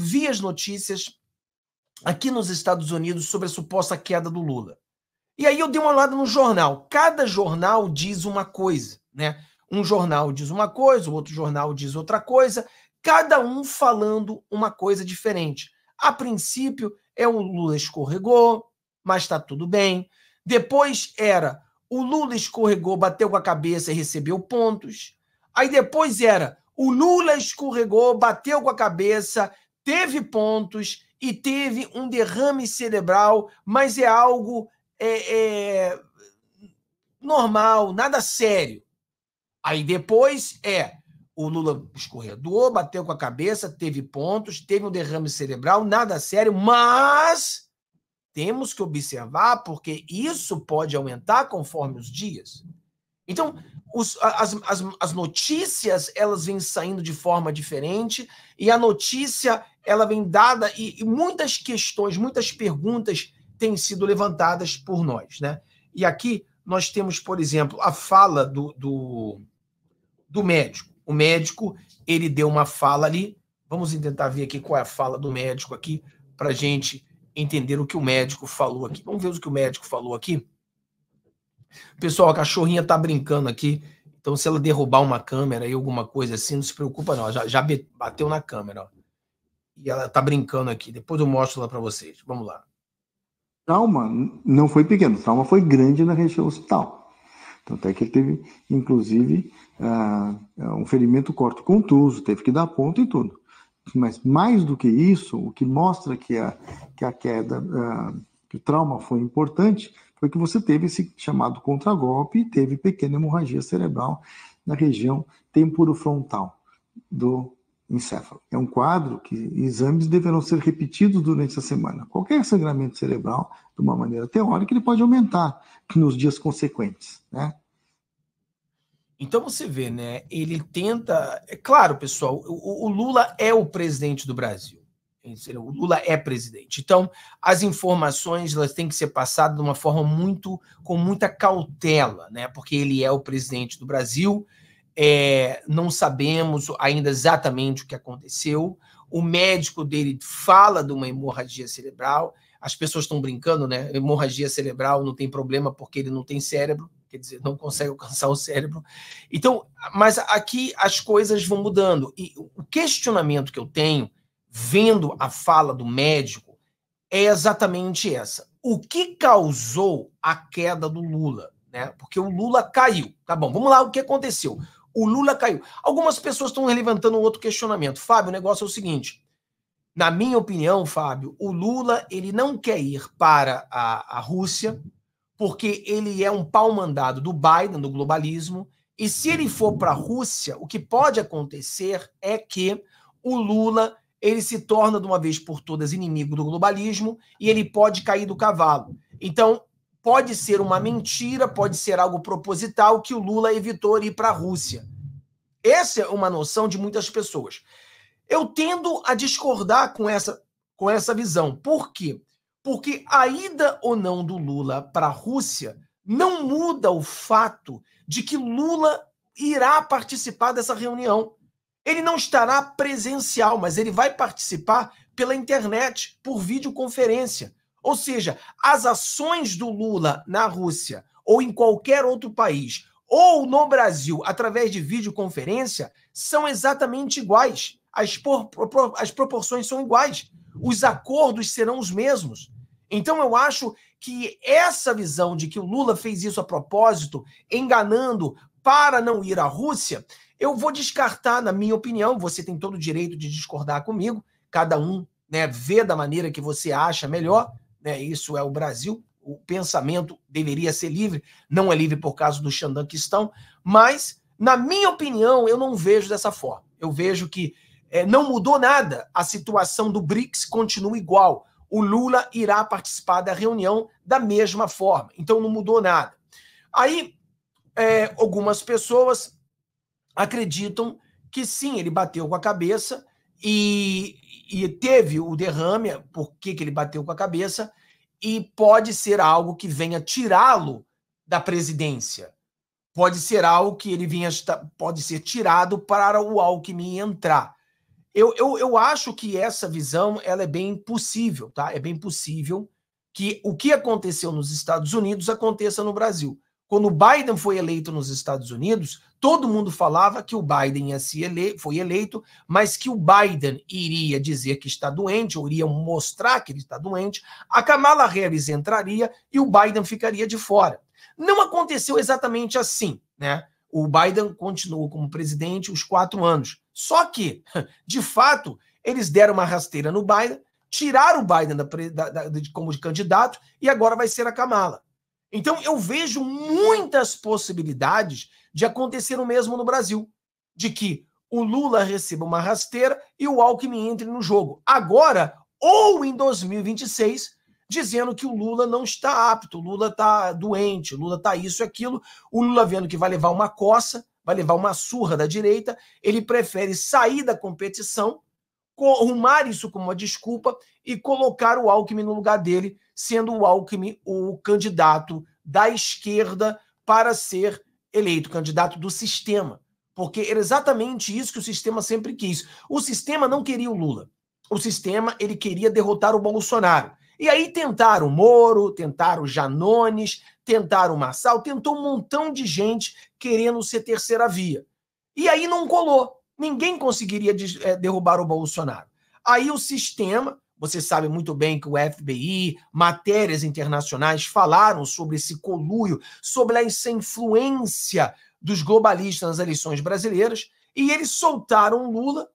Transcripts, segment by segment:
vi as notícias aqui nos Estados Unidos sobre a suposta queda do Lula. E aí eu dei uma olhada no jornal. Cada jornal diz uma coisa, né? Um jornal diz uma coisa, o outro jornal diz outra coisa, cada um falando uma coisa diferente. A princípio é o Lula escorregou, mas está tudo bem. Depois era o Lula escorregou, bateu com a cabeça e recebeu pontos. Aí depois era o Lula escorregou, bateu com a cabeça, teve pontos e teve um derrame cerebral, mas é algo é, é, normal, nada sério. Aí depois é o Lula escorredou, bateu com a cabeça, teve pontos, teve um derrame cerebral, nada sério, mas temos que observar porque isso pode aumentar conforme os dias. Então, os, as, as, as notícias, elas vêm saindo de forma diferente, e a notícia, ela vem dada, e, e muitas questões, muitas perguntas têm sido levantadas por nós, né? E aqui nós temos, por exemplo, a fala do, do, do médico. O médico, ele deu uma fala ali, vamos tentar ver aqui qual é a fala do médico aqui, para gente entender o que o médico falou aqui. Vamos ver o que o médico falou aqui? Pessoal, a cachorrinha tá brincando aqui. Então, se ela derrubar uma câmera e alguma coisa assim, não se preocupa, não. Já, já bateu na câmera, ó. E ela tá brincando aqui. Depois eu mostro lá para vocês. Vamos lá. Trauma não foi pequeno, trauma foi grande na região hospital. Tanto é que ele teve, inclusive, uh, um ferimento corto contuso, teve que dar ponto e tudo. Mas mais do que isso, o que mostra que a, que a queda, uh, que o trauma foi importante, foi que você teve esse chamado contragolpe e teve pequena hemorragia cerebral na região temporofrontal do encéfalo. É um quadro que exames deverão ser repetidos durante a semana. Qualquer sangramento cerebral, de uma maneira teórica, ele pode aumentar nos dias consequentes, né? Então você vê, né? Ele tenta. É claro, pessoal, o, o Lula é o presidente do Brasil o Lula é presidente. Então, as informações elas têm que ser passadas de uma forma muito com muita cautela, né? Porque ele é o presidente do Brasil. É, não sabemos ainda exatamente o que aconteceu. O médico dele fala de uma hemorragia cerebral. As pessoas estão brincando, né? Hemorragia cerebral não tem problema porque ele não tem cérebro, quer dizer, não consegue alcançar o cérebro. Então, mas aqui as coisas vão mudando. E o questionamento que eu tenho vendo a fala do médico, é exatamente essa. O que causou a queda do Lula? Né? Porque o Lula caiu. Tá bom, vamos lá, o que aconteceu? O Lula caiu. Algumas pessoas estão levantando um outro questionamento. Fábio, o negócio é o seguinte. Na minha opinião, Fábio, o Lula ele não quer ir para a, a Rússia porque ele é um pau-mandado do Biden, do globalismo. E se ele for para a Rússia, o que pode acontecer é que o Lula ele se torna de uma vez por todas inimigo do globalismo e ele pode cair do cavalo. Então, pode ser uma mentira, pode ser algo proposital que o Lula evitou ir para a Rússia. Essa é uma noção de muitas pessoas. Eu tendo a discordar com essa, com essa visão. Por quê? Porque a ida ou não do Lula para a Rússia não muda o fato de que Lula irá participar dessa reunião. Ele não estará presencial, mas ele vai participar pela internet, por videoconferência. Ou seja, as ações do Lula na Rússia ou em qualquer outro país ou no Brasil através de videoconferência são exatamente iguais. As, por, as proporções são iguais. Os acordos serão os mesmos. Então eu acho que essa visão de que o Lula fez isso a propósito, enganando para não ir à Rússia, eu vou descartar, na minha opinião, você tem todo o direito de discordar comigo, cada um né, vê da maneira que você acha melhor, né, isso é o Brasil, o pensamento deveria ser livre, não é livre por causa do estão, mas, na minha opinião, eu não vejo dessa forma. Eu vejo que é, não mudou nada, a situação do BRICS continua igual. O Lula irá participar da reunião da mesma forma, então não mudou nada. Aí é, algumas pessoas acreditam que sim, ele bateu com a cabeça e, e teve o derrame, por que ele bateu com a cabeça, e pode ser algo que venha tirá-lo da presidência. Pode ser algo que ele vinha pode ser tirado para o Alckmin entrar. Eu, eu, eu acho que essa visão ela é bem possível, tá? É bem possível que o que aconteceu nos Estados Unidos aconteça no Brasil quando o Biden foi eleito nos Estados Unidos, todo mundo falava que o Biden ia se ele... foi eleito, mas que o Biden iria dizer que está doente, ou iria mostrar que ele está doente, a Kamala Harris entraria e o Biden ficaria de fora. Não aconteceu exatamente assim, né? O Biden continuou como presidente os quatro anos. Só que, de fato, eles deram uma rasteira no Biden, tiraram o Biden da, da, da, como de candidato e agora vai ser a Kamala. Então, eu vejo muitas possibilidades de acontecer o mesmo no Brasil, de que o Lula receba uma rasteira e o Alckmin entre no jogo. Agora ou em 2026, dizendo que o Lula não está apto, o Lula está doente, o Lula está isso, e aquilo. O Lula vendo que vai levar uma coça, vai levar uma surra da direita, ele prefere sair da competição, arrumar isso como uma desculpa e colocar o Alckmin no lugar dele sendo o Alckmin o candidato da esquerda para ser eleito, candidato do sistema. Porque era exatamente isso que o sistema sempre quis. O sistema não queria o Lula. O sistema ele queria derrotar o Bolsonaro. E aí tentaram Moro, tentaram Janones, tentaram Marçal, tentou um montão de gente querendo ser terceira via. E aí não colou. Ninguém conseguiria eh, derrubar o Bolsonaro. Aí o sistema você sabe muito bem que o FBI, matérias internacionais falaram sobre esse coluio, sobre essa influência dos globalistas nas eleições brasileiras, e eles soltaram Lula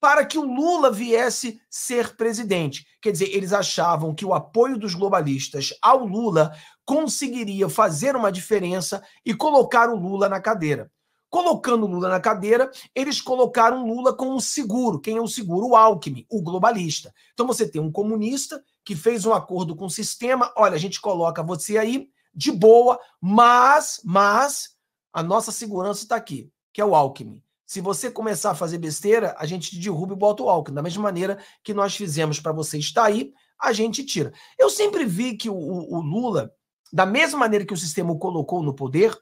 para que o Lula viesse ser presidente. Quer dizer, eles achavam que o apoio dos globalistas ao Lula conseguiria fazer uma diferença e colocar o Lula na cadeira. Colocando Lula na cadeira, eles colocaram Lula com um seguro. Quem é o seguro? O Alckmin, o globalista. Então você tem um comunista que fez um acordo com o sistema, olha, a gente coloca você aí de boa, mas, mas a nossa segurança está aqui, que é o Alckmin. Se você começar a fazer besteira, a gente te derruba e bota o Alckmin. Da mesma maneira que nós fizemos para você estar aí, a gente tira. Eu sempre vi que o, o, o Lula, da mesma maneira que o sistema o colocou no poder,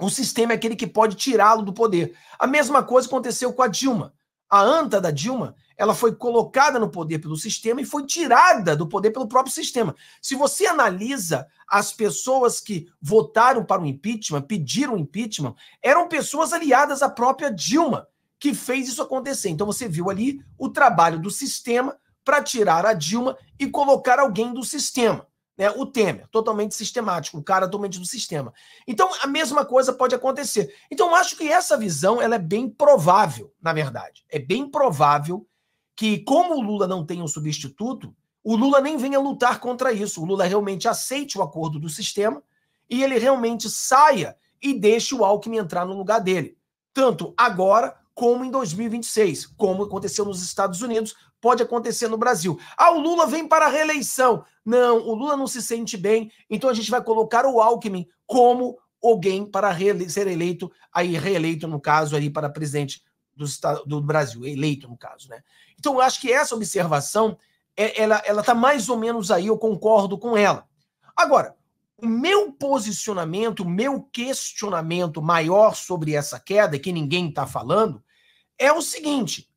o sistema é aquele que pode tirá-lo do poder. A mesma coisa aconteceu com a Dilma. A anta da Dilma, ela foi colocada no poder pelo sistema e foi tirada do poder pelo próprio sistema. Se você analisa as pessoas que votaram para o impeachment, pediram o impeachment, eram pessoas aliadas à própria Dilma que fez isso acontecer. Então você viu ali o trabalho do sistema para tirar a Dilma e colocar alguém do sistema. Né? O Temer, totalmente sistemático, o cara totalmente do sistema. Então, a mesma coisa pode acontecer. Então, eu acho que essa visão ela é bem provável, na verdade. É bem provável que, como o Lula não tem um substituto, o Lula nem venha lutar contra isso. O Lula realmente aceite o acordo do sistema e ele realmente saia e deixe o Alckmin entrar no lugar dele. Tanto agora como em 2026, como aconteceu nos Estados Unidos, pode acontecer no Brasil. Ah, o Lula vem para a reeleição. Não, o Lula não se sente bem, então a gente vai colocar o Alckmin como alguém para ser eleito, aí reeleito no caso ali para presidente do, do Brasil, eleito no caso, né? Então eu acho que essa observação, é, ela ela tá mais ou menos aí, eu concordo com ela. Agora, o meu posicionamento, o meu questionamento maior sobre essa queda, que ninguém está falando, é o seguinte: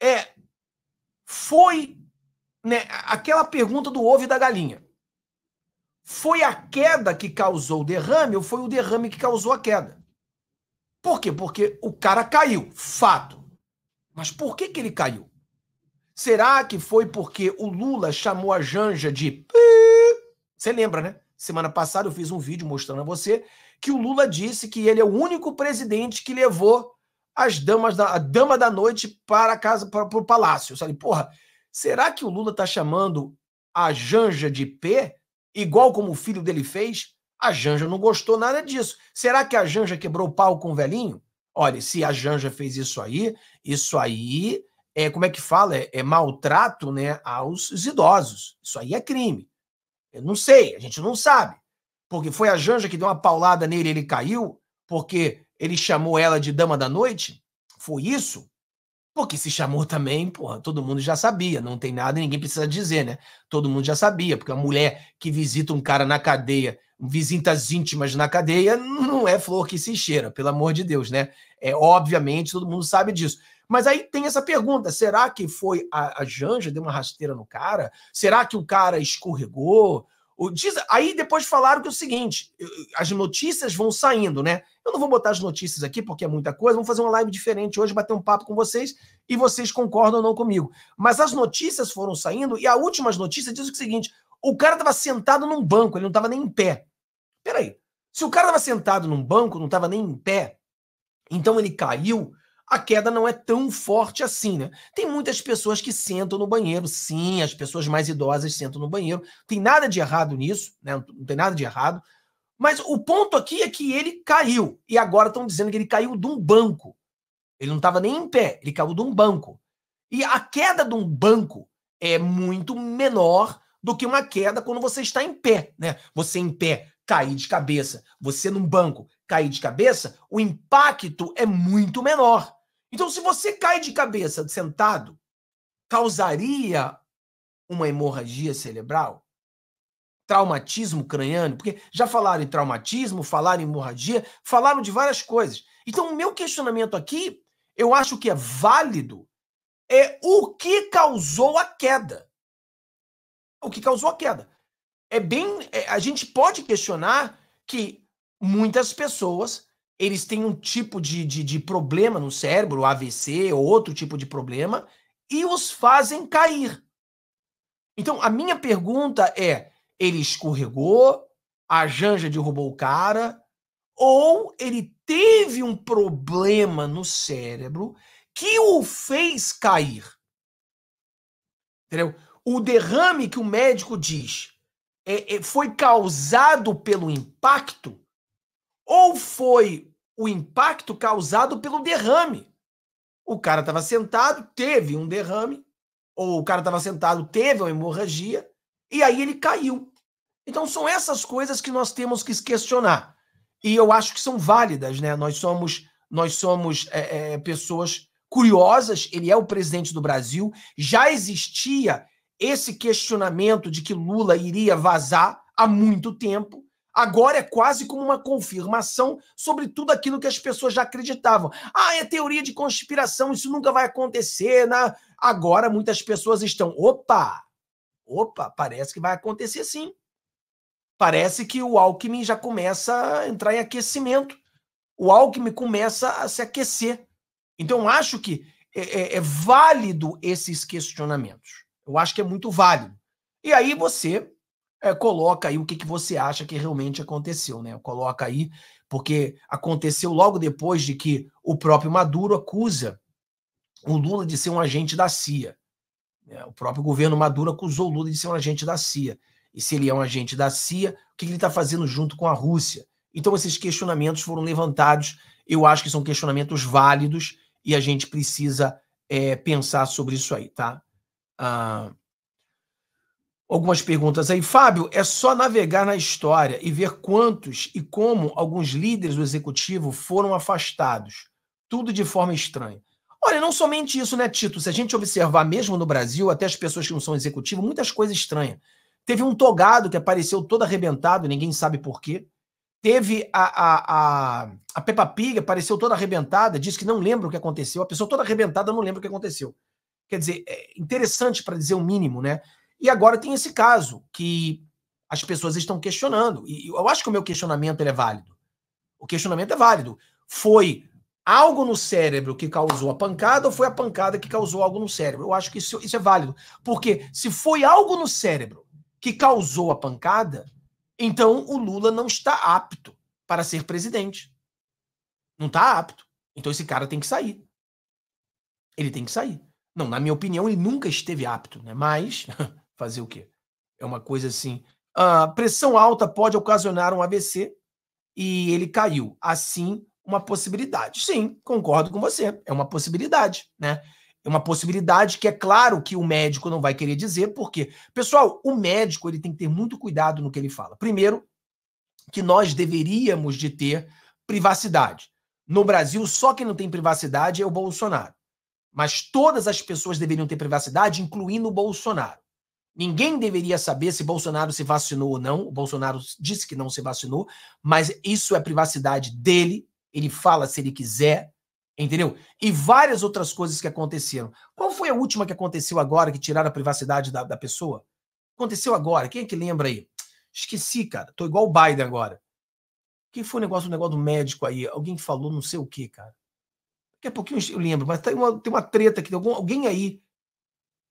é foi né, aquela pergunta do ovo e da galinha. Foi a queda que causou o derrame ou foi o derrame que causou a queda? Por quê? Porque o cara caiu, fato. Mas por que, que ele caiu? Será que foi porque o Lula chamou a Janja de. Você lembra, né? Semana passada eu fiz um vídeo mostrando a você que o Lula disse que ele é o único presidente que levou as damas da, a dama da noite para casa, para, para o palácio. Sabe? Porra, será que o Lula está chamando a Janja de P, igual como o filho dele fez? A Janja não gostou nada disso. Será que a Janja quebrou o pau com o velhinho? Olha, se a Janja fez isso aí, isso aí é, como é que fala? É, é maltrato né, aos idosos. Isso aí é crime. Eu não sei, a gente não sabe. Porque foi a Janja que deu uma paulada nele ele caiu, porque ele chamou ela de dama da noite? Foi isso? Porque se chamou também, porra, todo mundo já sabia, não tem nada, ninguém precisa dizer, né? Todo mundo já sabia, porque a mulher que visita um cara na cadeia, visitas íntimas na cadeia, não é flor que se cheira, pelo amor de Deus, né? É obviamente, todo mundo sabe disso. Mas aí tem essa pergunta: será que foi a, a Janja deu uma rasteira no cara? Será que o cara escorregou? Diz, aí depois falaram que é o seguinte: as notícias vão saindo, né? Eu não vou botar as notícias aqui porque é muita coisa. Vamos fazer uma live diferente hoje, bater um papo com vocês e vocês concordam ou não comigo. Mas as notícias foram saindo e a últimas notícias diz o seguinte: o cara estava sentado num banco, ele não estava nem em pé. Peraí. Se o cara estava sentado num banco, não estava nem em pé, então ele caiu, a queda não é tão forte assim, né? Tem muitas pessoas que sentam no banheiro, sim, as pessoas mais idosas sentam no banheiro. Tem nada de errado nisso, né? Não tem nada de errado. Mas o ponto aqui é que ele caiu. E agora estão dizendo que ele caiu de um banco. Ele não estava nem em pé, ele caiu de um banco. E a queda de um banco é muito menor do que uma queda quando você está em pé, né? Você em pé cair de cabeça, você num banco cair de cabeça, o impacto é muito menor. Então, se você cai de cabeça sentado, causaria uma hemorragia cerebral? Traumatismo craniano? Porque já falaram em traumatismo, falaram em hemorragia, falaram de várias coisas. Então, o meu questionamento aqui, eu acho que é válido, é o que causou a queda. O que causou a queda. É bem. É, a gente pode questionar que muitas pessoas eles têm um tipo de, de, de problema no cérebro, AVC ou outro tipo de problema, e os fazem cair. Então, a minha pergunta é: ele escorregou, a Janja derrubou o cara, ou ele teve um problema no cérebro que o fez cair? Entendeu? O derrame que o médico diz é, é, foi causado pelo impacto ou foi o impacto causado pelo derrame. O cara estava sentado, teve um derrame, ou o cara estava sentado, teve uma hemorragia, e aí ele caiu. Então são essas coisas que nós temos que questionar. E eu acho que são válidas, né? Nós somos, nós somos é, é, pessoas curiosas, ele é o presidente do Brasil, já existia esse questionamento de que Lula iria vazar há muito tempo. Agora é quase como uma confirmação sobre tudo aquilo que as pessoas já acreditavam. Ah, é teoria de conspiração, isso nunca vai acontecer. Né? Agora muitas pessoas estão. Opa! Opa, parece que vai acontecer sim. Parece que o Alckmin já começa a entrar em aquecimento. O Alckmin começa a se aquecer. Então, acho que é, é, é válido esses questionamentos. Eu acho que é muito válido. E aí você é, coloca aí o que, que você acha que realmente aconteceu, né? Coloca aí, porque aconteceu logo depois de que o próprio Maduro acusa o Lula de ser um agente da CIA. Né? O próprio governo Maduro acusou o Lula de ser um agente da CIA. E se ele é um agente da CIA, o que, que ele está fazendo junto com a Rússia? Então, esses questionamentos foram levantados. Eu acho que são questionamentos válidos e a gente precisa é, pensar sobre isso aí, tá? Ah, algumas perguntas aí. Fábio, é só navegar na história e ver quantos e como alguns líderes do executivo foram afastados. Tudo de forma estranha. Olha, não somente isso, né, Tito? Se a gente observar mesmo no Brasil, até as pessoas que não são executivo, muitas coisas estranhas. Teve um togado que apareceu todo arrebentado, ninguém sabe por quê. Teve a, a, a, a Peppa Pig, apareceu toda arrebentada, disse que não lembra o que aconteceu. A pessoa toda arrebentada não lembra o que aconteceu. Quer dizer, é interessante para dizer o mínimo, né? E agora tem esse caso que as pessoas estão questionando. E eu acho que o meu questionamento é válido. O questionamento é válido. Foi algo no cérebro que causou a pancada ou foi a pancada que causou algo no cérebro? Eu acho que isso, isso é válido. Porque se foi algo no cérebro que causou a pancada, então o Lula não está apto para ser presidente. Não está apto. Então esse cara tem que sair. Ele tem que sair. Não, na minha opinião, ele nunca esteve apto, né? Mas fazer o quê? É uma coisa assim. A ah, pressão alta pode ocasionar um AVC e ele caiu. Assim, uma possibilidade. Sim, concordo com você. É uma possibilidade, né? É uma possibilidade que é claro que o médico não vai querer dizer, porque, pessoal, o médico ele tem que ter muito cuidado no que ele fala. Primeiro, que nós deveríamos de ter privacidade. No Brasil, só quem não tem privacidade é o Bolsonaro. Mas todas as pessoas deveriam ter privacidade, incluindo o Bolsonaro. Ninguém deveria saber se Bolsonaro se vacinou ou não. O Bolsonaro disse que não se vacinou, mas isso é privacidade dele. Ele fala se ele quiser, entendeu? E várias outras coisas que aconteceram. Qual foi a última que aconteceu agora que tiraram a privacidade da, da pessoa? Aconteceu agora. Quem é que lembra aí? Esqueci, cara. Tô igual o Biden agora. Que foi o negócio, o negócio do médico aí? Alguém falou não sei o que, cara. Daqui a pouquinho eu lembro, mas tem uma, tem uma treta que alguém aí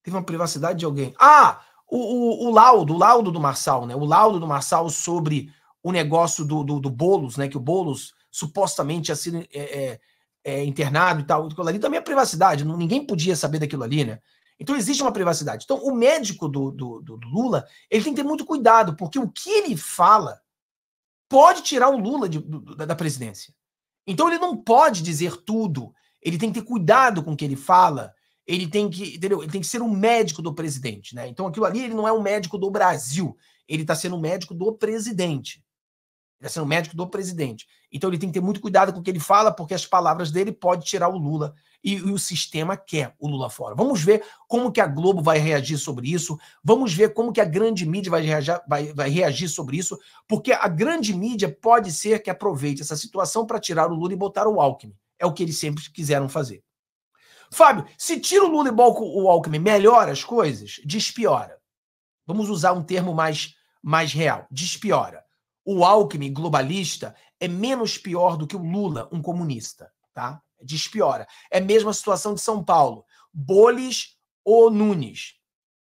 teve uma privacidade de alguém. Ah! o, o, o, laudo, o laudo do Marçal, né? O laudo do Marçal sobre o negócio do, do, do Boulos, né? Que o Boulos supostamente tinha sido é, é, é, internado e tal, aquilo ali também é privacidade, ninguém podia saber daquilo ali, né? Então existe uma privacidade. Então, o médico do, do, do Lula ele tem que ter muito cuidado, porque o que ele fala pode tirar o Lula de, do, da presidência. Então ele não pode dizer tudo. Ele tem que ter cuidado com o que ele fala ele tem que, entendeu? Ele tem que ser um médico do presidente, né? Então aquilo ali ele não é um médico do Brasil, ele está sendo um médico do presidente. Ele está sendo um médico do presidente. Então ele tem que ter muito cuidado com o que ele fala, porque as palavras dele podem tirar o Lula e, e, o sistema quer o Lula fora. Vamos ver como que a Globo vai reagir sobre isso. Vamos ver como que a grande mídia vai reagir, vai, vai reagir sobre isso, porque a grande mídia pode ser que aproveite essa situação para tirar o Lula e botar o Alckmin. É o que eles sempre quiseram fazer. Fábio, se tira o Lula e o Alckmin, melhora as coisas? Despiora. Vamos usar um termo mais, mais real. Despiora. O Alckmin globalista é menos pior do que o Lula, um comunista. Tá? Despiora. É a mesma situação de São Paulo. Boles ou Nunes.